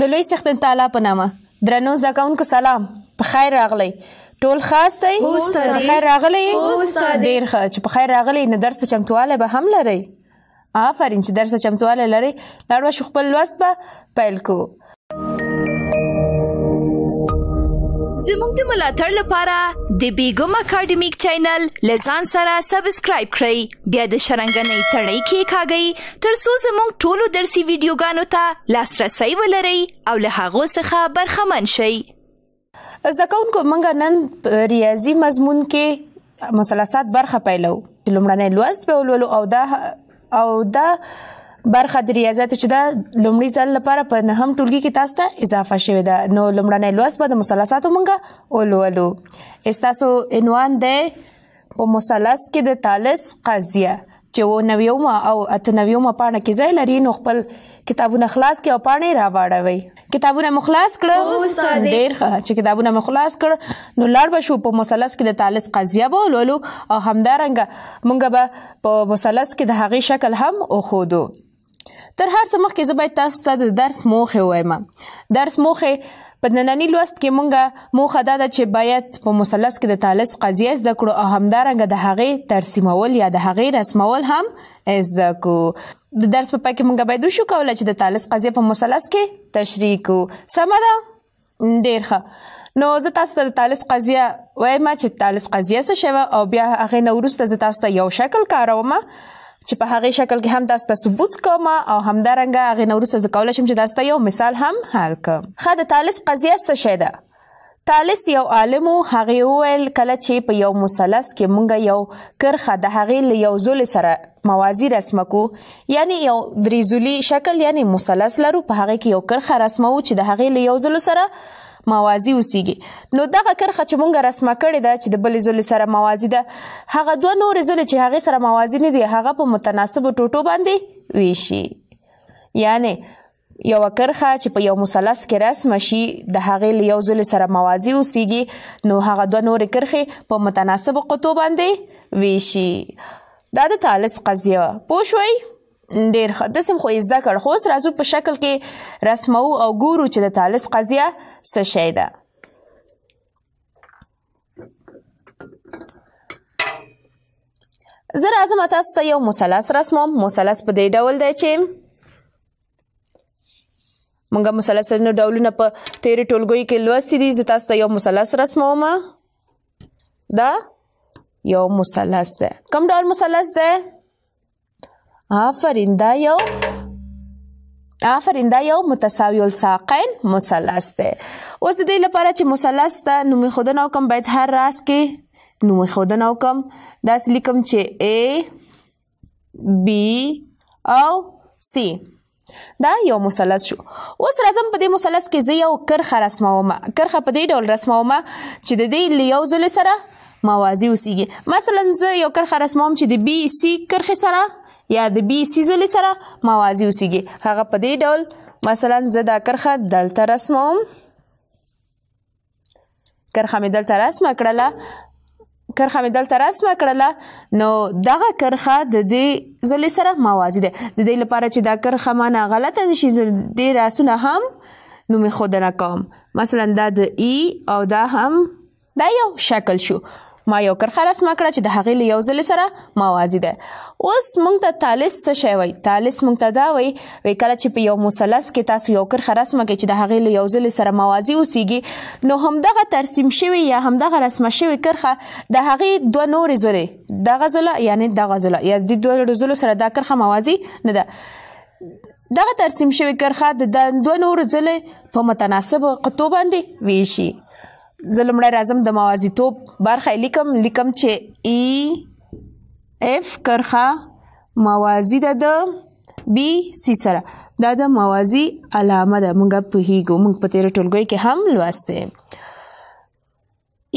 د لوی څښتن تعالی په نامه درنو زکونکو سلام په خیر راغلی ټول خاص دی په خیر راغلی ډیر ښه چې په خیر راغلی نه درس چمتواله به هم لري آفرین چې درس چمتواله لري لاړ وش خپل لوست به پیل کوو زموږ د ملاتړ لپاره د بیګم اکیډمیک چینل لزان سره سبسکرایب کړئ بیا د شرنګنۍ تړۍ کې کاږئ ترڅو زموږ ټولو درسي ویډیوګانو ته لاسرسي ولرئ او له هغو څخه برخمن شئ زده کوونکو موږ نن ریاضي مضمون کې مثلثات برخه پیلو لومړنی لوست به ولولو او دا او دا برخه د ریاضیاتو چې دا لومړی ځل لپاره په نهم ټولګي کې تاسو ته اضافه شوې ده نو لومړنی لوست به د مثلثاتو مونږه ولولو استاسو عنوان دی په مثلث کې د ثالث قضیه چې و نویوم او اتنویوم پاڼه کې ځای لري نو خپل کتابونه خلاص کې او پاڼې راواړوي کتابونه مخلاص کړه استاد ډیر ښه چې کتابونه مخلاص کړه نو لار به شو په مثلث کې د ثالث قضیه به ولولو او همدارنګه مونږ به په مثلث کې د هغې شکل هم او خودو تر هر څه مخکې زه باید تاسو ته د درس موخه وایم درس موخه په نننی لوست کې مونږه موخه دا ده چې باید په مثلث کې د ثالث قضیه زده کړو او همدارنګه د هغې ترسیمول یا د هغې رسمول هم زده کړو د درس په پای کې مونږه باید وشو کولی چې د ثالث قضیه په مثلث کې تشریح کړو سمه ده ډېر ښه نو زه تاسو ته د تالس قضیه وایم چې تالس قضیه څه شوه او بیا هغه نو وروسته زه تاسو ته یو شکل کاروم چې په هغه شکل کې هم تاسو ثبوت کوم او همدارنګه هغه نورسه زکول شم چې تاسو یو مثال هم حل کوم خا د تالس قضیه څه شی ده تالس یو عالم هغه ویل کله چې په یو مثلث کې مونږ یو کرخه د هغې له یو زول سره موازی رسم کو یعنی یو دریزولی شکل یعنی مثلث لرو په هغه کې یو کرخه رسمو چې د هغې له یو زول سره موازی اوسیږي نو دغه کرخه چې مونږه رسمه کړې ده چې د بلې زولې سره موازی ده هغه دوه نورې زولې چې هغې سره موازی نه دي هغه په متناسبو ټوټو باندې ویشي یعنی یو کرخه چې په یو مثلث کې رسم شي د هغې له یو ځل سره موازی اوسیږي نو هغه دوه نورې کرخې په متناسب قطو باندې ویشي دا د ثالث قضیه پوه شوئ ډیر دسم خو یې زده کړ خو اوس راځو په شکل کې رسمو او ګورو چې د تالس قضیه څه شی ده زه راځم تاسو ته یو مثلث رسموم مثلث په دې ډول دی چې مونږه مثلثونو ډولونه په تیرې ټولګوي کې لوستي دي زه تاسو ته یو مثلث رسموم دا یو مثلث ده کوم ډول مثلث ده آفرین دا یو آفرین دا یو متساوی الساقین مثلث دی اوس د دې لپاره چې مثلث ته نوم خودنه کوم باید هر راس کې نوم خودنه کوم داس لیکم چې A B او C دا یو مثلث شو اوس راځم په دې مثلث کې زه یو کرخه رسموم کرخه په دې ډول رسموم چې د دې لیو زل سره موازی وسیږي مثلا زه یو کرخه رسموم چې د بی سی کرخه سره یا د بي سیزولې سره موازی اوسیږي هغه په دې ډول مثلا زه دا کرخه دلته رسموم کرخه مې دلته رسمه کړله کرخه مې دلته رسمه کړله نو دغه کرخه د دې زلې سره موازی ده د دې لپاره چې دا کرخه معنا غلطه نشي دې راسونه هم نو مې خود نه کوم مثلا دا د ای e او دا هم دا یو شکل شو ما یو کرخه رسمه کړه چې د هغې له یو ځلې سره موازي ده اوس موږ ته تالس څه شی وایي تالس موږ ته دا وایي وایي کله چې په یو مثلث کې تاسو یو کرخه رسمه کوئ چې د هغې له یو ځلې سره موازي اوسیږي نو همدغه ترسیم شوي یا همدغه رسمه شوي کرخه د هغې دوه نورې زورې دغه زله یعنې دغه زله یا د دوه زلو سره دا کرخه موازي نه ده دغه ترسیم شوی کرخه د دوه نورو ځلې په متناسب قطو باندې ویشي زلمړی رازم د موازیتوب برخه لیکم لیکم چې ای e اف کرخه موازی ده د بی سی سره دا د موازی علامه ده موږ په هیګو موږ په تیر ټولګي کې هم لوسته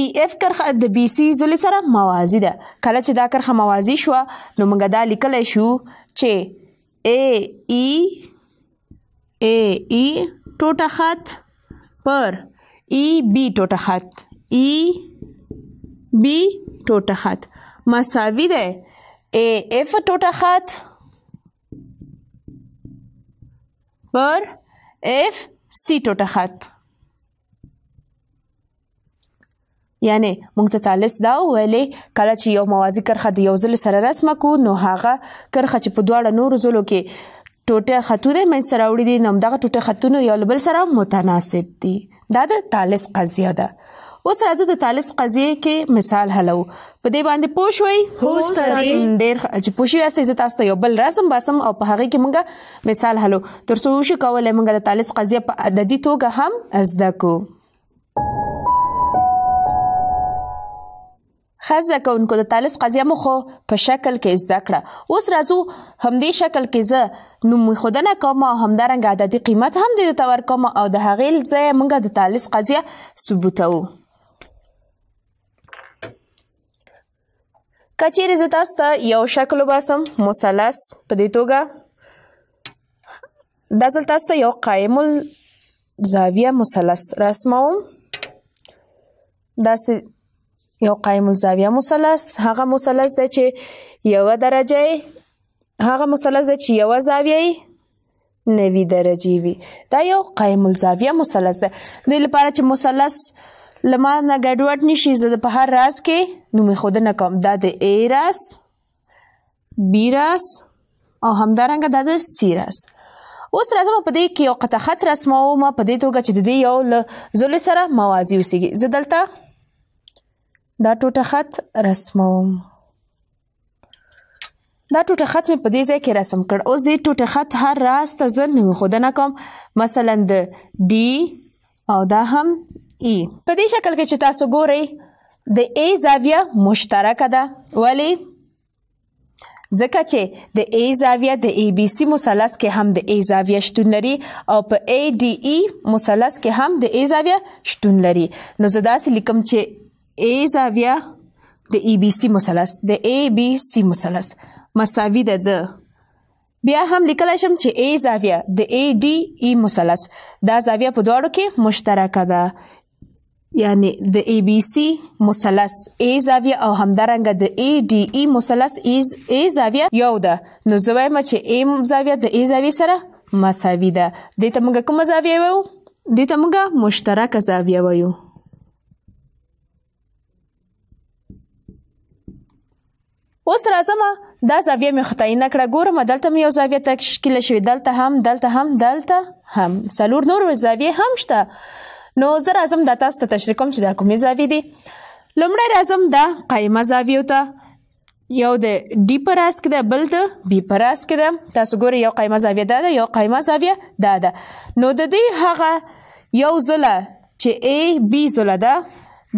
ای e اف کرخه د بی سی زلي سره موازی ده کله چې دا کرخه موازی شو نو موږ دا لیکلی شو چې ای ای ای ای ټوټه خط پر ای بی ټوټه خط ای بی ټوټه خط مساوي ده ای اف ټوټه خط پر اف سی ټوټه خط یعنی موږ ته تالس دا ویلې کله چې یو موازی کرخه د یو ځل سره رسمه کو نو هغه کرخه چې په دواړه نورو ځلو کې ټوټه خطونه منځ سره وړي دي نو دغه ټوټه خطونه یو بل سره متناسب دي دا د تالس قضیه ده اوس راځو د تالس قضیه کې مثال حلو په دې باندې پوه شوي هو ستړي ډېر چې پوه شوي اسې تاسو ته یو بل رسم باسم او په هغه کې مونږه مثال حلو تر څو شو کولای مونږه د تالس قضیه په عددي توګه هم زده کوو خزه کوونکو د طالس قضیه مو خو په شکل کې زده کړه اوس راځو همدې شکل کې زه نوم خودنه کوم او همدارنګه عددي قیمت هم د تور کوم او د هغې ځای مونږ د طالس قضیه ثبوتو کچیر زه تاسو ته یو شکل وباسم مثلث په دې توګه دا ځل تاسو ته یو قایم الزاویه مثلث رسموم داسې یو قایم الزاویه مثلث هغه مثلث ده چې یو درجه هغه مثلث ده چې یو زاویه 90 درجه وي دا یو قایم الزاویه مثلث ده د لپاره چې مثلث لما نه ګډوډ نشي زه په هر راز کې نوم خودنه کوم دا د ا راز بی راز او همدارنګه دا د سی راز اوس راځم په دې کې یو قطعه خط رسموم په دې توګه چې د دې یو له زول سره موازی وسیږي زه دلته دا ټوټه خط رسموم دا ټوټه خط مې په دې ځای کې رسم کړ اوس دې ټوټه خط هر راز ته زه نوښودنه کوم مثلا د ډي او دا هم ای e. په دې شکل کې چې تاسو ګورئ د ای زاویه مشترکه ده ولې ځکه چې د ای زاویه د ای بی سی مثلث کې هم د ای زاویه شتون لري او په ای ډی ای مثلث کې هم د ای زاویه شتون لري نو زه داسې لیکم چې A زاویه د ای بی سی مثلث د ای بی سی مثلث مساوي ده د بیا هم لیکلی شم چې ای زاویه د ای ډي ای مثلث دا زاویه په دواړو کې مشترکه ده یعنی د ای بی سی مثلث ای زاویه او همدارنګه د ای ډي ای مثلث ای زاویه یو ده نو زه وایم چې ای زاویه د ای زاویه سره مساوي ده دې ته موږ کومه زاویه وایو دې ته موږ مشترکه زاویه وایو اوس راځم دا زاویه مې خدای نه کړه ګورم دلته مې یو زاویه تشکیل شوې دلته هم دلته هم دلته هم څلور نور زاویه هم شته نو زه راځم دا تاسو ته تشریح کوم چې دا کومې زاویې دي لومړی راځم دا قایمه زاویو ته یو د ډی پر اس کې ده بل د بی پر اس کې ده تاسو ګورئ یو قایمه زاویه ده, ده یو قایمه زاویه ده ده نو د دې هغه یو زله چې ای بی زله ده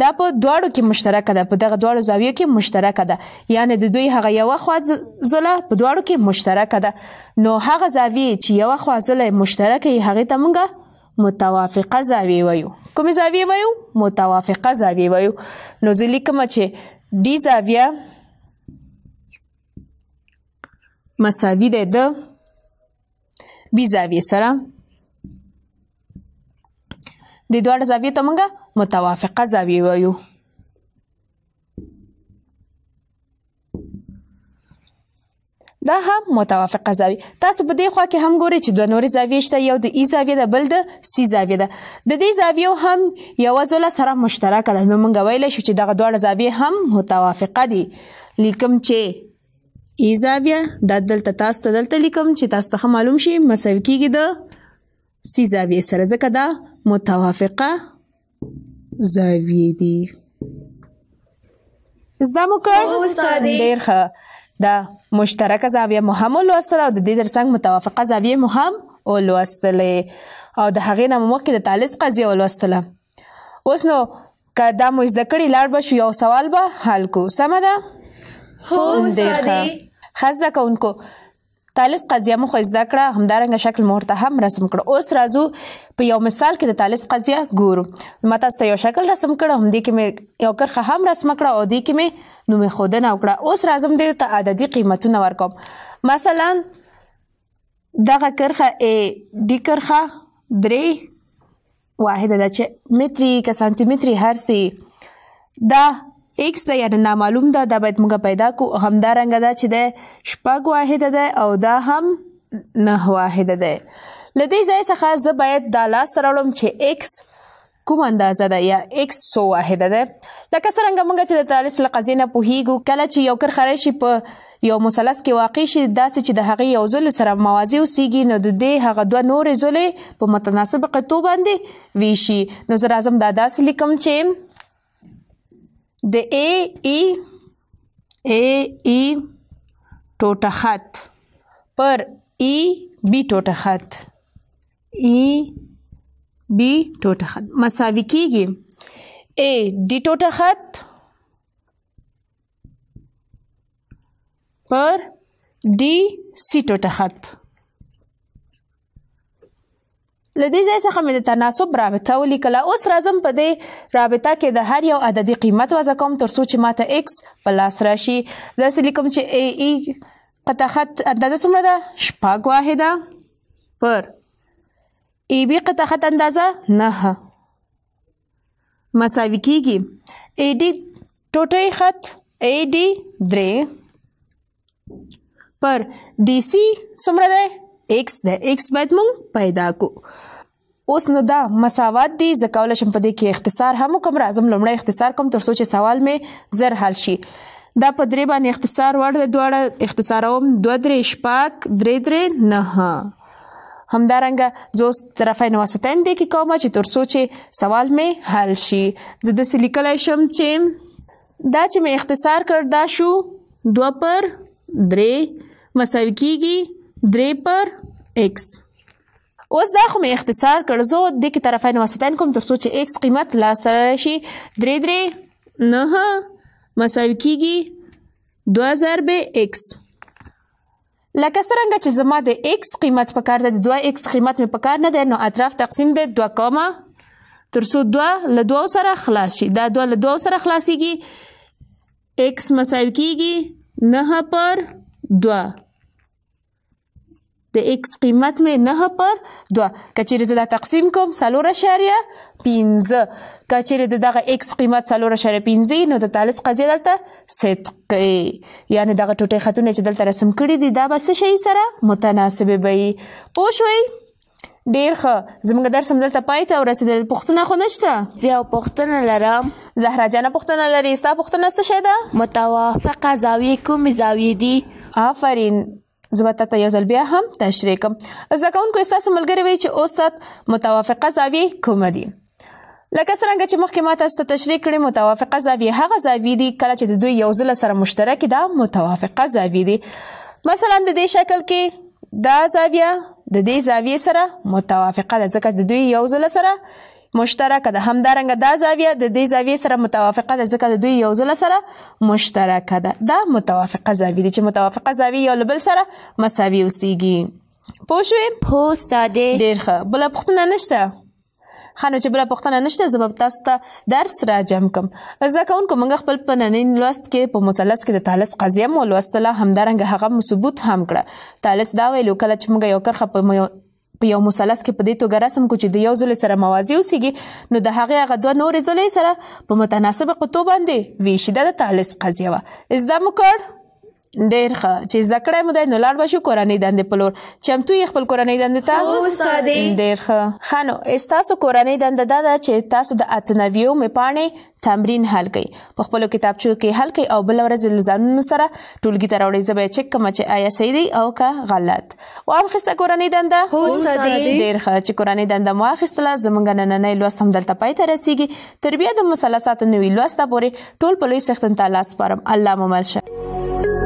دا په دواړو کې مشترکه ده په دغه دواړو زاویو کې مشترکه ده یعنی د دوی هغه یو خوا زله په دواړو کې مشترکه ده نو هغه زاویې چې یو خوا زله مشترکه یې هغه ته مونږه متوافقه زاویې وایو کومې زاویې وایو متوافقه زاویې وایو نو زه لیکم چې ډي زاویه مساوي ده د بي زاویې سره د دواړو زاویې ته مونږه متوافقه زاویه وایو دا هم متوافقه زاویه تاسو په دې خوا کې هم ګورئ چې دوه نورې زاویې شته یو د ای زاویه ده بل د سی زاویه ده د دې زاویو هم یوه زوله سره مشترکه ده نو موږ ویلی شو چې دغه دواړه زاویې هم متوافقه دي لیکم چې ای زاویه دا دلته تاسو ته دلته لیکم چې تاسو ته معلوم شي مساوي کیږي د سی زاویې سره ځکه دا متوافقه زاویې دي زده مو کړ استاد ډیر ښه د مشترکه زاویه مو هم ولوستله او د دې ترڅنګ متوافقه زاویه مو هم ولوستلې او د هغې نه مخکې د تالس قضیه ولوستله اوس نو که دا مو زده کړي لاړ به شو یو سوال به حل کو سمه ده هو استاد ښه زده کوونکو تالس قضیه مو خو زده کړه همدارنګه شکل مهر ته هم رسم کړه اوس راځو په یو مثال کې د تالس قضیه ګورو ما تاسو ته یو شکل رسم کړه هم دې کې مې یو کرخه هم رسم کړه او دې کې مې نوم خودنه وکړه اوس راځم دې ته عددي قیمتونه ورکوم مثلا دغه کرخه ا ډی کرخه درې واحد ده چې متری که سانتي متری هر سي دا x د یعنی نامعلوم ده دا باید موږ پیدا کو همدارنګه دا چې د شپږ واحد ده او دا هم نه واحد ده لدې ځای څخه زه باید دا لاس راوړم چې x کوم اندازه ده یا x سو واحد ده لکه څنګه موږ چې د ثالث لقزې نه پوهیږو کله چې یو کرخره شي په یو مثلث کې واقع شي داسې چې د هغې یو ځل سره موازی وسیږي نو د دې هغه دوه نورې ځلې په متناسب قطو باندې ویشي نو زه راځم دا داسې لیکم چې द A AE AE e, totahat पर E B टोटहत ई बी टोटहत मसावी गे ए डी टोटहत पर डी सी टोटहत لدې ځای څخه مې د تناسب رابطه ولیکله اوس راځم په دې رابطه کې د هر یو عددي قیمت وضع کوم تر څو چې ماته x په لاس راشي داسې لیکم چې a e قطع خط اندازه څومره ده شپږ واحده پر a b قطع خط اندازه نه مساوي کیږي a d ټوټي خط a d درې پر d c څومره ده x د x باید مونږ پیدا کو اوس نو دا مساوات دي زکول شم په دې کې اختصار هم کوم راځم لمړی اختصار کوم تر سوچ سوال مې زر حل شي دا په درې باندې اختصار ورده دواړه اختصاروم دو درې شپاک درې درې نه همدارنګه زوس طرفین واسطین دي کې کومه چې تر سوچ سوال مې حل شي زه د سلیکلای شم چې دا چې مې اختصار کړ دا شو دو پر درې مساوي کیږي درې پر x اوس دا خو مې اختصار کړ زه د کې طرفین واسطین کوم تر څو چې x قیمت لاس ته راشي درې درې نه مساوي کیږي 2 ضرب x لکه څنګه چې زما د x قیمت په کار ده د 2x قیمت مې په کار نه ده نو اطراف تقسیم ده 2 کومه ترڅو 2 له 2 سره خلاص شي دا 2 له 2 سره خلاصيږي x مساوي کیږي 9 پر 2 د x قیمت مې 9 پر 2 کچېرې زه دا تقسیم کوم 3.5 کچېرې د دغه x قیمت 3.5 نو د ثالث قضیه دلته صدق یعنی دغه ټوټه خطونه چې دلته رسم کړي دي دا به څه شي سره متناسب وي پوه شئ ډیر ښه زموږ درس هم دلته پای ته ورسېدل پوښتنه خو نشته زه یو پوښتنه لرم زهرا جانه پوښتنه لري ستا پوښتنه څه شی ده متوافقه زاویې کومې زاویې دي آفرین زه به تاسو یو ځل بیا هم تشریح کوم ځکهونکو تاسو ملګری وي چې اوسط متوافقه زاویه کوم دي لکه څنګه چې مخکې ما تاسو ته تشریح کړې متوافقه زاویه هغه زاویه دي کله چې د دوی یو ځل سره مشترک ده متوافقه زاویه دي مثلا د دې شکل کې دا زاویه د دې زاویه سره متوافقه ده ځکه د دوی یو ځل سره مشترکه ده همدارنګه دا زاویه د دې زاویې سره متوافقه ده ځکه د دوی یو ځل سره مشترکه ده دا متوافقه زاویه دي چې متوافقه زاویه یو بل سره مساوي اوسیږي پوه شوې هو استاد ډېر ښه بل پوښتنه نشته خانو چې بل پښتنه نشته زبب تاسو ته درس را جمع کوم زده کوونکو موږ خپل پننین لوست کې په مثلث کې د ثالث قضیه مو لوستله همدارنګه هغه مثبوت هم کړه ثالث دا ویلو کله چې موږ یو کرخه په په یو مثلث کې په دې توګه رسم کو چې د یو ځل سره موازی اوسېږي نو د هغه هغه دوه نورې ځلې سره په متناسب قطو باندې ویشیده د تعلیس قضیه وه زده مو کړ ډیر ښه چې زکړه مو د نولار بشو کورنۍ دندې په لور چمتو یې خپل کورنۍ دندې ته او استادې ډیر ښه خانو استاسو کورنۍ دنده دا چې تاسو د اتنویو مپانې تمرین حل کړئ په خپل کتابچو کې حل کړئ او بل ورځ لزانونو سره ټولګي ته راوړئ زبې چک کوم چې آیا صحیح دی او که غلط وام خسته کورنۍ دنده هو استادې ډیر ښه چې کورنۍ دنده مو اخیستله زمونږ نننې لوست هم دلته پای ته رسیږي تربیه د مثلثات نوې لوسته پورې ټول په لوی سختن تلاس پرم الله ممل شه